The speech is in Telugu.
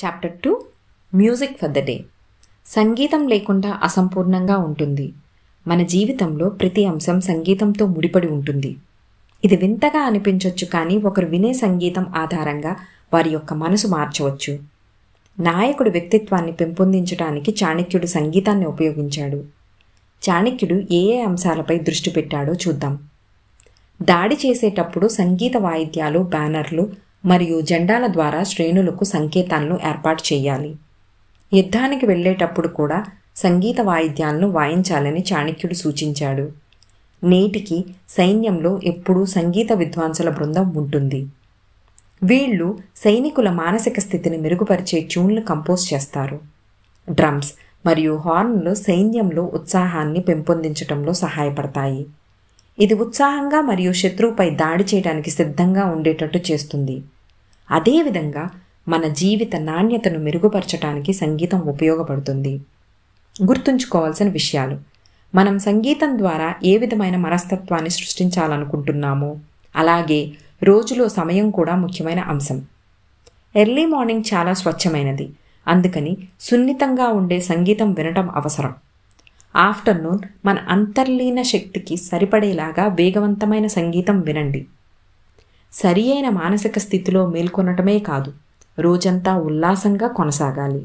chapter two music for the day సంగీతం లేకుండా అసంపూర్ణంగా ఉంటుంది మన జీవితంలో ప్రతి అంశం సంగీతంతో ముడిపడి ఉంటుంది ఇది వింతగా అనిపించవచ్చు కానీ ఒకరు వినే సంగీతం ఆధారంగా వారి యొక్క మనసు మార్చవచ్చు నాయకుడు వ్యక్తిత్వాన్ని పెంపొందించడానికి చాణక్యుడు సంగీతాన్ని ఉపయోగించాడు చాణక్యుడు ఏ ఏ అంశాలపై దృష్టి పెట్టాడో చూద్దాం దాడి చేసేటప్పుడు సంగీత వాయిద్యాలు బ్యానర్లు మరియు జెండాల ద్వారా శ్రేణులకు సంకేతాలను ఏర్పాటు చేయాలి యుద్ధానికి వెళ్ళేటప్పుడు కూడా సంగీత వాయిద్యాలను వాయించాలని చాణక్యుడు సూచించాడు నేటికి సైన్యంలో ఎప్పుడూ సంగీత విద్వాంసుల బృందం ఉంటుంది వీళ్ళు సైనికుల మానసిక స్థితిని మెరుగుపరిచే ట్యూన్లు కంపోజ్ చేస్తారు డ్రమ్స్ మరియు హార్న్లు సైన్యంలో ఉత్సాహాన్ని పెంపొందించడంలో సహాయపడతాయి ఇది ఉత్సాహంగా మరియు శత్రువుపై దాడి చేయడానికి సిద్ధంగా ఉండేటట్టు చేస్తుంది అదేవిధంగా మన జీవిత నాణ్యతను మెరుగుపరచడానికి సంగీతం ఉపయోగపడుతుంది గుర్తుంచుకోవాల్సిన విషయాలు మనం సంగీతం ద్వారా ఏ విధమైన మనస్తత్వాన్ని సృష్టించాలనుకుంటున్నామో అలాగే రోజులో సమయం కూడా ముఖ్యమైన అంశం ఎర్లీ మార్నింగ్ చాలా స్వచ్ఛమైనది అందుకని సున్నితంగా ఉండే సంగీతం వినటం అవసరం ఆఫ్టర్నూన్ మన అంతర్లీన శక్తికి సరిపడేలాగా వేగవంతమైన సంగీతం వినండి సరి అయిన మానసిక స్థితిలో మేల్కొనటమే కాదు రోజంతా ఉల్లాసంగా కొనసాగాలి